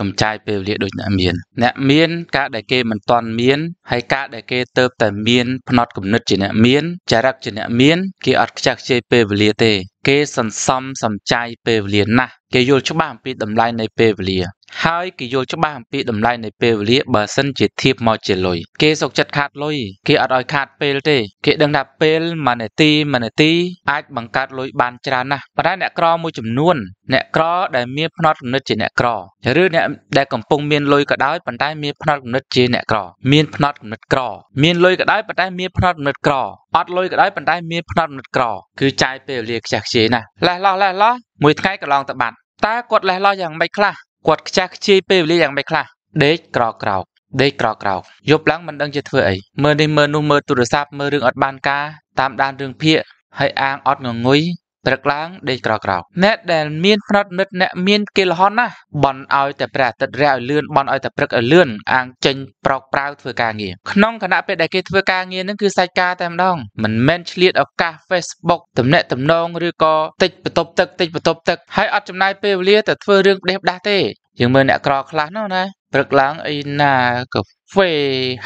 កំចាយពេលវេលាដូចអ្នកមានអ្នកមានការដែលគេមិនទាន់មានហើយការដែលគេទៅតែមានផ្នត់គំនិតជាអ្នកមានចរិតជាអ្នកមានគេអត់ខ្ជះខ្ជាយពេលវេលាទេគេសន្សំសំចៃពេលវេលាណាស់គេយល់ច្បាស់អំពីតម្លៃនៃពេលវេលាហើយគេយល់ច្បាស់អំពីតម្លៃនៃពេលវេលាបើសិនជាធៀបមកជាលុយគេសុកចិត្តខាតលុយគេអត់ឲ្យខាតពេលទេ គេដឹងថាពេល1នាទី1នាទីអាចបង្កើតលុយបានច្រើនណាស់ប៉ុន្តែអ្នកក្រមួយចំនួនអ្នកក្រដែលមានផ្នត់គំនិតជាអ្នកក្រឬអ្នកដែលកំពុងមានលុយក៏ដោយប៉ុន្តែមានផ្នត់គំនិតជាអ្នកក្រ មានផ្នត់គំនិតក្រមានលុយក៏ដោយប៉ុន្តែមានផ្នត់គំនិតក្រអត់លុយក៏ដោយប៉ុន្តែមានផ្នត់គំនិតក្រគឺចាយពេលវេលាខ្ជះខ្ជាយណាស់លះលោះលះលោះមួយថ្ងៃកន្លងទៅបាត់តើគាត់លះលោះយ៉ាងម៉េចខ្លះគាត់ខ្ជះខ្ជាយពេលវេលាយ៉ាងម៉េចខ្លះដេកក្រក្រោកដេកក្រក្រោកយប់ឡើងមិនដឹងជាធ្វើអីមើលនេះមើលនោះមើលទូរស័ព្ទមើលរឿងអត់បានការតាមដានរឿងភាគហើយអាងអត់ងងុយព្រឹកឡើងដេកក្រក្រោកអ្នកដែលមានផ្នត់និតអ្នកមានគេលហនណាស់បន់ឲ្យតែព្រះអាទិត្យរះឲ្យលឿនបន់ឲ្យតែព្រឹកឲ្យលឿនអាងចេញប្រោកប្រាវធ្វើការងារក្នុងគណៈពេលដែលគេធ្វើការងារនឹងគឺសាច់ការតែម្ដងមិនមែនឆ្លៀតឱកាស Facebook ទំនាក់ទំនងឬក៏តិចបន្ទប់ទឹកតិចបន្ទប់ទឹកហើយអត់ចំណាយពេលវេលាទៅធ្វើរឿងផ្ដេសផ្ដាស់ទេយើងមើលអ្នកក្រខ្លះនោះណាព្រឹកឡើងអីណាកាហ្វេ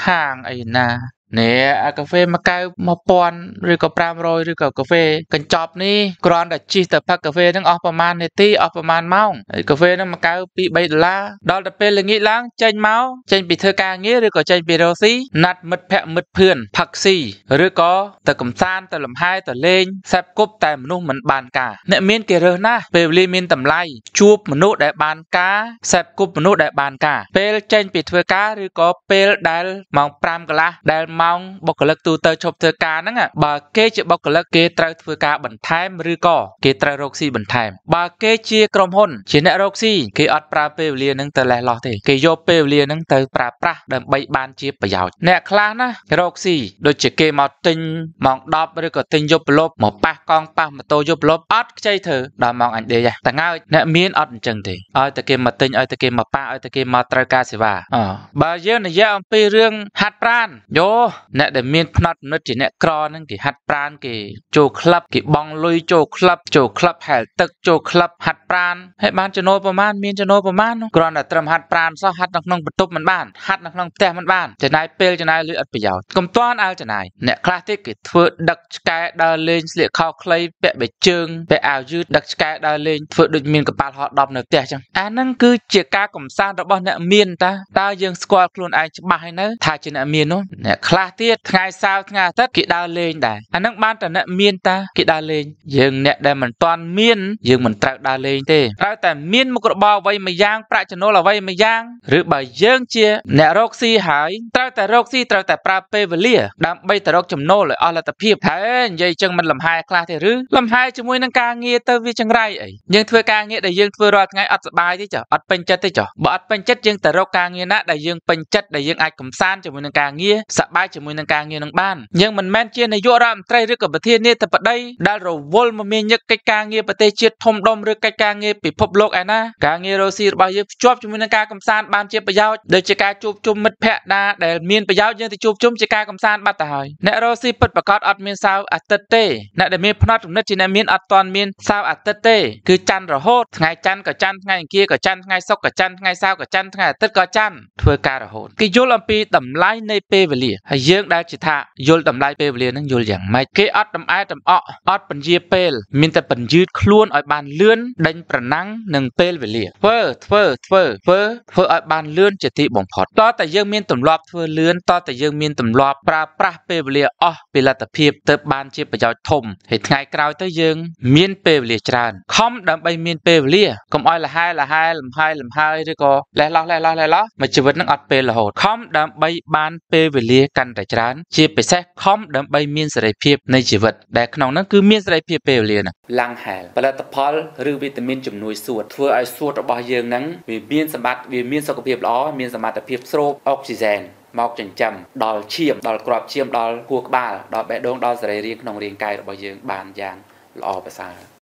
ហាងអីណាណែអាកាហ្វេមួយកែវ1000ឬក៏500ឬក៏កាហ្វេកញ្ចប់នេះគ្រាន់តែជិះទៅផឹកកាហ្វេហ្នឹងអស់ប្រហែលនាទីអស់ប្រហែលម៉ោងហើយកាហ្វេហ្នឹងមួយកែវ2 3ដុល្លារដល់ទៅពេលល្ងាចឡើងចេញមកចេញពីធ្វើការងារឬក៏ចេញពីរស់ស៊ីណាត់មិត្តភ័ក្តិមិត្តភឿនផឹកស៊ីឬក៏ទៅកំសាន្តទៅលំហែទៅលេងសេពគប់តែមនុស្សមិនបានការអ្នកមានគេរើសណាស់ពេលវេលាមានតម្លៃជួបមនុស្សដែលបានការសេពគប់មនុស្សដែលបានការពេលចេញពីធ្វើការឬក៏ពេលដែលម៉ោង5កន្លះដែលម៉ោងបុគ្គលិកទូទៅឈប់ធ្វើការហ្នឹងបើគេជាបុគ្គលិកគេត្រូវធ្វើការបន្ថែមឬក៏គេត្រូវរកស៊ីបន្ថែមបើគេជាក្រុមហ៊ុនជាអ្នករកស៊ីគេអត់ប្រើពេលវេលាហ្នឹងទៅលេះលោះទេគេយកពេលវេលាហ្នឹងទៅប្រើប្រាស់ដើម្បីបានជាប្រយោជន៍អ្នកខ្លះណារកស៊ីដូចជាគេមកទិញម៉ោង10ឬក៏ទិញយប់ប្រឡប់មកប៉ះកង់ប៉ះម៉ូតូយប់ប្រឡប់អត់ខ្ចីធ្វើដល់ម៉ោងអញដេកតែងើចអ្នកមានអត់អញ្ចឹងទេឲ្យតែគេមកទិញឲ្យតែគេមកប៉ះឲ្យតែគេមកត្រូវការសេវាអើបើយើងនិយាយអំពីរឿងហាត់ប្រានយោអ្នកដែលមានផ្នត់និតជាអ្នកក្រនឹងគេហាត់ប្រានគេចូលក្លឹបគេបងលុយចូលក្លឹបចូលក្លឹបហែលទឹកចូលក្លឹបហាត់ប្រានហើយបានចំណូលប្រមាណមានចំណូលប្រមាណគ្រាន់តែត្រឹមហាត់ប្រានសោះហាត់នៅក្នុងបន្ទប់មិនបានហាត់នៅក្នុងផ្ទះមិនបានចំណាយពេលចំណាយលុយអត់ប្រយោជន៍កុំតាន់អើចំណាយអ្នកខ្លះទៀតគេធ្វើដឹកឆ្កែដើរលេងស្លៀកខោខ្លីពាក់បេជើងពាក់អាវយឺតដឹកឆ្កែដើរលេងធ្វើដូចមានកប៉ាល់ហោះដប់នៅផ្ទះចឹងអាហ្នឹងគឺជាការកំសាន្តរបស់អ្នកមានតាតើយើងស្គាល់ខ្លួនឯងច្បាស់ហើយនៅថាជាអ្នកមាននោះអ្នកខ្លខ្លះទៀតថ្ងៃសៅរ៍ថ្ងៃអាទិត្យគេដើរលេងដែរអានឹងបានតអ្នកមានតាគេដើរលេងយើងអ្នកដែលមិនទាន់មានយើងមិនត្រូវដើរលេងទេត្រូវតែមានមុខរបរអ្វីមួយយ៉ាងប្រាក់ចំណូលអ្វីមួយយ៉ាងឬបើយើងជាអ្នករកស៊ីហើយត្រូវតែរកស៊ីត្រូវតែប្រើពេលវេលា ដើម្បីទៅរកចំណូលឲ្យអស់លទ្ធភាពហើយនិយាយចឹងមិនលំហែខ្លះទេឬលំហែជាមួយនឹងការងារទៅវាចង្រៃអីយើងធ្វើការងារដែលយើងធ្វើរាល់ថ្ងៃអត់សប្បាយទេចុះអត់ពេញចិត្តទេចុះបើអត់ពេញចិត្តយើងទៅរកការងារណាដែលយើងពេញចិត្តដែលយើងអាចកំសាន្តជាមួយនឹងការងារសប្បាយយជាមួយនឹងការងារនឹងបានយើងមិនមែនជានាយករដ្ឋមន្ត្រីឬក៏ប្រធានាធិបតីដែលរវល់មមាញឹកកិច្ចការងារប្រទេសជាតិធំដុំឬកិច្ចការងារពិភពលោកឯណាការងាររុស្ស៊ីរបស់យើងភ្ជាប់ជាមួយនឹងការកំសាន្តបានជាប្រយោជន៍ដូចជាការជួបជុំមិត្តភក្តិណាដែលមានប្រយោជន៍យើងទៅជួបជុំជាការកំសាន្តបាត់ទៅហើយអ្នករុស្ស៊ីពិតប្រាកដអត់មានសៅអាទិត្យទេអ្នកដែលមានផ្នត់គំនិតជាអ្នកមានអត់តាន់មានសៅអាទិត្យទេគឺច័ន្ទរហូតថ្ងៃច័ន្ទក៏ច័ន្ទថ្ងៃអង្គារក៏ច័ន្ទថ្ងៃសុក្រក៏ច័ន្ទថ្ងៃសៅរ៍ក៏ច័ន្ទថ្ងៃអាទិត្យក៏ច័ន្ទធ្វើការរហូតគេយល់អំពីតម្លៃនៃពេលវេលាហើយហើយយើងដែលជាថា យល់តម្លៃពេលវេលានឹងយល់យ៉ាងម៉េចគេអត់តំអែតំអក់អត់បញ្ជាពេល មានតែបញ្យឺតខ្លួនឲ្យបានលឿនដេញប្រណាំងនឹងពេលវេលាធ្វើធ្វើធ្វើធ្វើធ្វើឲ្យបានលឿនជាទីបំផុតតើតែយើងមានទម្លាប់ធ្វើលឿនតើតែយើងមានទម្លាប់ប្រើប្រាស់ពេលវេលាអស់ពីលទ្ធភាពទៅបានជាប្រយោជន៍ធំហើយថ្ងៃក្រោយទៅយើង មាន ពេលវេលាច្រើនខំដើម្បីមានពេលវេលាកុំឲ្យលហែលហែលំហើយលំហើយឬក៏លះលោះលះលោះលះលោះមកជីវិតនឹងអត់ពេលរហូតខំដើម្បីបាន ពេលវេលាកាន់កាន់តែច្រើនជាពិសេសខំដើម្បីមានសេរីភាពនៃជីវិតដែលក្នុងនោះគឺមានសេរីភាពពេលវេលាណាឡាំងហែលផលិតផលឬវីតាមីនជំនួយសួតធ្វើឲ្យសួតរបស់យើងហ្នឹងវាមានសម្បត្តិវាមានសុខភាពល្អមានសមត្ថភាពស្រូបអុកស៊ីហ្សែនមកចិញ្ចឹមដល់ឈាមដល់ក្របឈាមដល់ខួរក្បាល ដល់បេះដូងដល់សរីរាង្គក្នុងរាងកាយរបស់យើងបានយ៉ាងល្អប្រសើរ